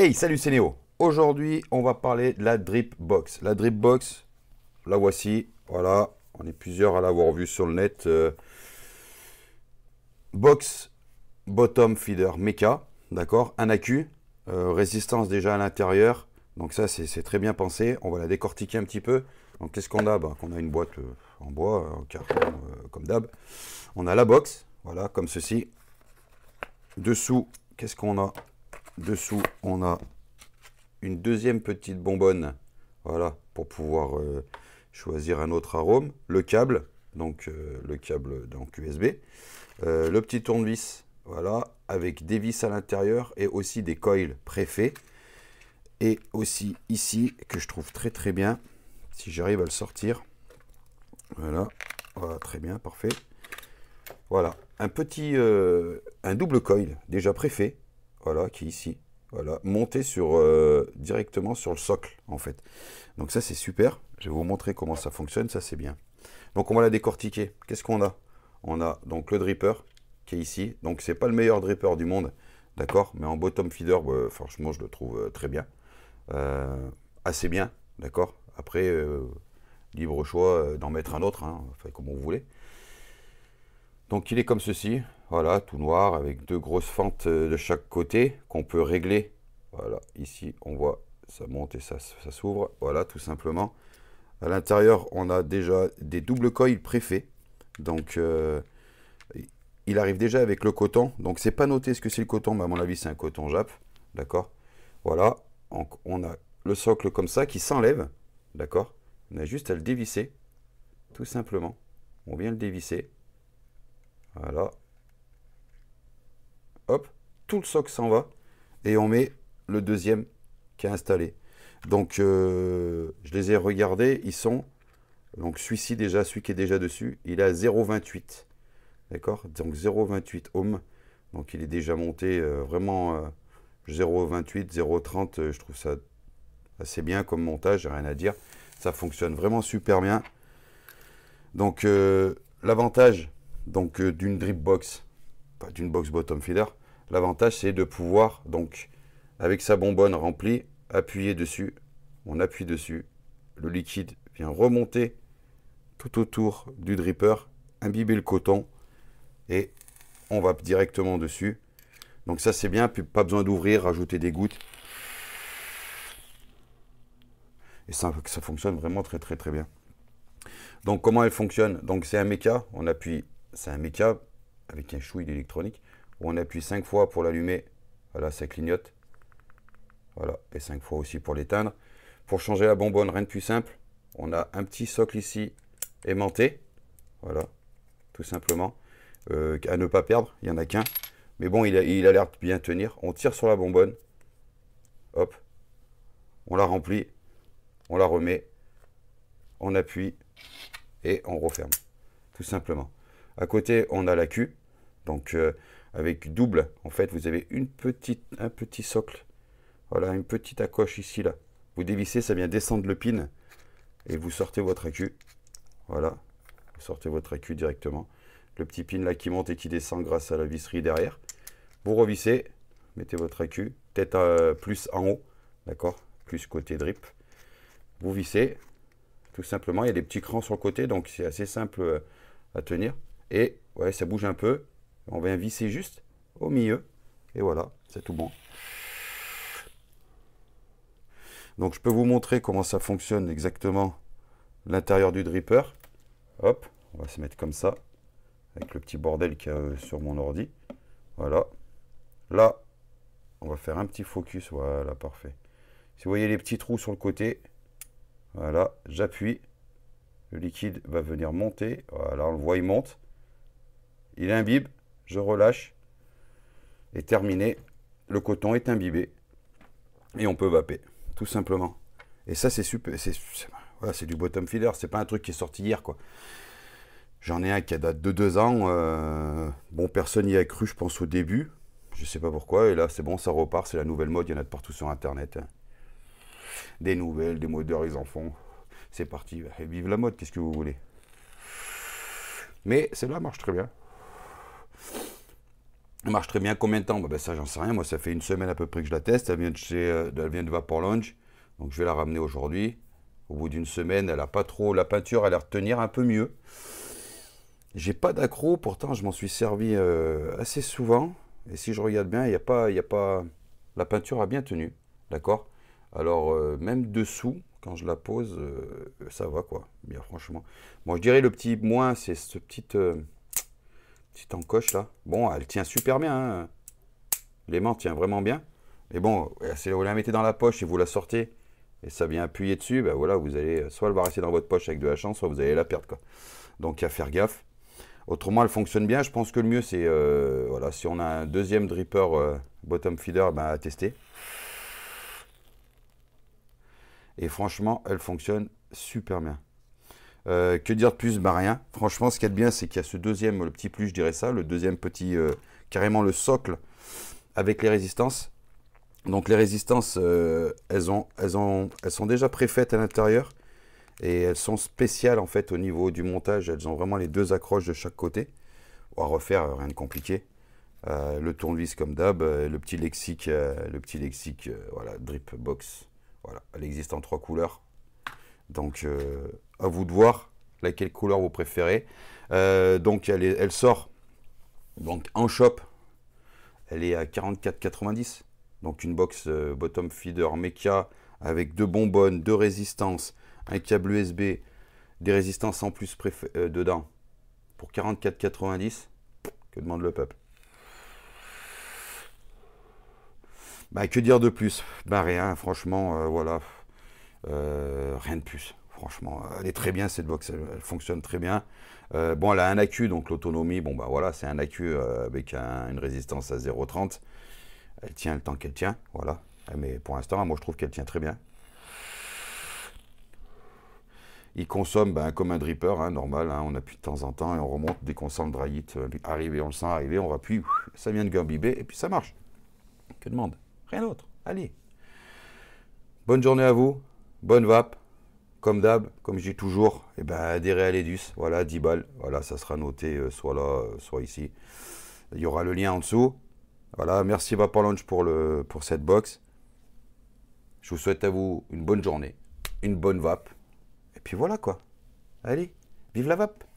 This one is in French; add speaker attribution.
Speaker 1: Hey, salut, c'est Néo. Aujourd'hui, on va parler de la Drip Box. La Drip Box, la voici. Voilà, on est plusieurs à l'avoir vu sur le net. Euh. box Bottom Feeder Mecha, d'accord Un accu, euh, résistance déjà à l'intérieur. Donc ça, c'est très bien pensé. On va la décortiquer un petit peu. Donc qu'est-ce qu'on a bah, On a une boîte euh, en bois, en carton, comme d'hab. On a la box, voilà, comme ceci. Dessous, qu'est-ce qu'on a Dessous, on a une deuxième petite bonbonne. Voilà, pour pouvoir euh, choisir un autre arôme. Le câble, donc euh, le câble donc USB. Euh, le petit tournevis, voilà, avec des vis à l'intérieur et aussi des coils préfets. Et aussi ici, que je trouve très très bien, si j'arrive à le sortir. Voilà, très bien, parfait. Voilà, un petit, un double coil déjà préfet voilà, qui est ici. Voilà, monter sur, euh, directement sur le socle, en fait. Donc ça, c'est super. Je vais vous montrer comment ça fonctionne, ça, c'est bien. Donc on va la décortiquer. Qu'est-ce qu'on a On a donc le dripper qui est ici. Donc c'est pas le meilleur dripper du monde, d'accord Mais en bottom feeder, euh, franchement, je le trouve euh, très bien. assez bien, d'accord Après, libre choix d'en mettre un autre, hein, enfin, comme vous voulez. Donc il est comme ceci, voilà, tout noir avec deux grosses fentes euh, de chaque côté qu'on peut régler. Voilà, ici on voit ça monte et ça, s'ouvre. Voilà, tout simplement. À l'intérieur, on a déjà des doubles coils préfets. Donc, euh, il arrive déjà avec le coton. Donc, c'est pas noté ce que c'est le coton, mais à mon avis, c'est un coton Jap. D'accord Voilà. Donc, on a le socle comme ça qui s'enlève. D'accord On a juste à le dévisser. Tout simplement. On vient le dévisser. Voilà tout le socle s'en va et on met le deuxième qui est installé. Donc, euh, je les ai regardés, ils sont. Donc, celui-ci, déjà, celui qui est déjà dessus, il est à 0,28. D'accord Donc, 0,28 ohms. Donc, il est déjà monté euh, vraiment 0,28, euh, 0,30. je trouve ça assez bien comme montage, rien à dire. Ça fonctionne vraiment super bien. Donc, l'avantage donc d'une drip box, pas d'une box bottom feeder, L'avantage, c'est de pouvoir, donc, avec sa bonbonne remplie, appuyer dessus. On appuie dessus. Le liquide vient remonter tout autour du dripper, imbiber le coton et on va directement dessus. Donc ça, c'est bien. Puis pas besoin d'ouvrir, rajouter des gouttes. Et ça, ça fonctionne vraiment très, très, très bien. Donc comment elle fonctionne Donc c'est un méca. On appuie, c'est un méca avec un chouille électronique on appuie 5 fois pour l'allumer. Voilà, ça clignote. Voilà, et 5 fois aussi pour l'éteindre. Pour changer la bonbonne, rien de plus simple. On a un petit socle ici aimanté. Voilà, tout simplement. Euh, à ne pas perdre, il n'y en a qu'un. Mais bon, il a, l'air de bien tenir. On tire sur la bonbonne. Hop. On la remplit. On la remet. On appuie. Et on referme. Tout simplement. À côté, on a la queue. Donc, euh, avec double. En fait, vous avez une petite, un petit socle. Voilà, une petite accroche ici, là. Vous dévissez, ça vient descendre le pin. Et vous sortez votre accu. Voilà. Vous sortez votre accu directement. Le petit pin là qui monte et qui descend grâce à la visserie derrière. Vous revissez. Mettez votre accu. Tête être euh, plus en haut. D'accord Plus côté drip. Vous vissez. Tout simplement. Il y a des petits crans sur le côté. Donc c'est assez simple euh, à tenir. Et ouais, ça bouge un peu on vient visser juste au milieu. Et voilà, c'est tout bon. Donc je peux vous montrer comment ça fonctionne exactement l'intérieur du dripper. Hop, on va se mettre comme ça, avec le petit bordel qu'il y a euh, sur mon ordi. Voilà. Là, on va faire un petit focus. Voilà, parfait. Si vous voyez les petits trous sur le côté, voilà, j'appuie. Le liquide va venir monter. Voilà, on le voit, il monte. Il imbibe je relâche, et terminé, le coton est imbibé, et on peut vaper, tout simplement. Et ça, c'est super, c'est du bottom feeder, c'est pas un truc qui est sorti hier, quoi. J'en ai un qui date de deux ans, euh, bon, personne n'y a cru, je pense, au début, je sais pas pourquoi, et là, c'est bon, ça repart, c'est la nouvelle mode, il y en a de partout sur Internet. Hein. Des nouvelles, des modeurs, ils en font. C'est parti, vive la mode, qu'est-ce que vous voulez mais celle-là marche très bien. Elle marche très bien. Combien de temps bah, bah, Ça, j'en sais rien. Moi, ça fait une semaine à peu près que je la teste. Elle vient de, chez, euh, vient de Vapor Lounge. Donc, je vais la ramener aujourd'hui. Au bout d'une semaine, elle n'a pas trop. La peinture, elle a l'air tenir un peu mieux. J'ai pas d'accro. Pourtant, je m'en suis servi euh, assez souvent. Et si je regarde bien, il n'y a pas. a pas... La peinture a bien tenu. D'accord Alors, euh, même dessous, quand je la pose, ça va quoi. Bien, franchement. Moi, bon, je dirais le petit moins, c'est ce petit en encoche là. Bon, elle tient super bien. Hein. L'aimant tient vraiment bien. Mais bon, euh, si vous la mettez dans la poche et vous la sortez, et ça vient appuyer dessus, ben voilà, vous allez euh, soit le rester dans votre poche avec de la chance, soit vous allez la perdre. Quoi. Donc, à faire gaffe. Autrement, elle fonctionne bien. Je pense que le mieux, c'est euh, voilà, si on a un deuxième dripper bottom feeder, ben, à tester. Et franchement, elle fonctionne super bien. Euh, que dire de plus Bah rien. Franchement, ce qui est bien, c'est qu'il y a ce deuxième, le petit plus, je dirais ça, le deuxième petit, euh, carrément le socle avec les résistances. Donc les résistances, euh, elles, ont, elles, ont, elles sont déjà préfaites à l'intérieur et elles sont spéciales en fait au niveau du montage. Elles ont vraiment les deux accroches de chaque côté. va refaire, rien de compliqué. le tournevis comme d'hab, le petit lexique, le petit lexique, voilà, drip box. Voilà, elle existe en trois couleurs. Donc, euh, à vous de voir laquelle couleur vous préférez. Euh, donc, elle, sort donc en shop. Elle est à 44,90. Donc, une box euh, bottom feeder Mecha avec deux bonbonnes, deux résistances, un câble USB, des résistances en plus dedans pour 44,90. Que demande le peuple bah, Que dire de plus Bah rien, franchement, voilà rien de plus. Franchement, elle est très bien cette box, elle, fonctionne très bien. Euh, bon, elle a un accu, donc l'autonomie, bon bah voilà, c'est un accu euh, avec une résistance à 0,30. Elle tient le temps qu'elle tient, voilà. Mais pour l'instant, moi je trouve qu'elle tient très bien. Il consomme ben, comme un dripper, hein, normal, hein, on appuie de temps en temps et on remonte dès qu'on sent le dry euh, arriver, on le sent arriver, on appuie, ça vient de gambiber et puis ça marche. Que demande Rien d'autre. Allez. Bonne journée à vous, bonne vape comme d'hab, comme je dis toujours, eh ben, des voilà, 10 balles. Voilà, ça sera noté euh, soit là, euh, soit ici. Il y aura le lien en dessous. Voilà, merci Vapor pour, le, pour cette box. Je vous souhaite à vous une bonne journée, une bonne vape. Et puis voilà quoi. Allez, vive la vape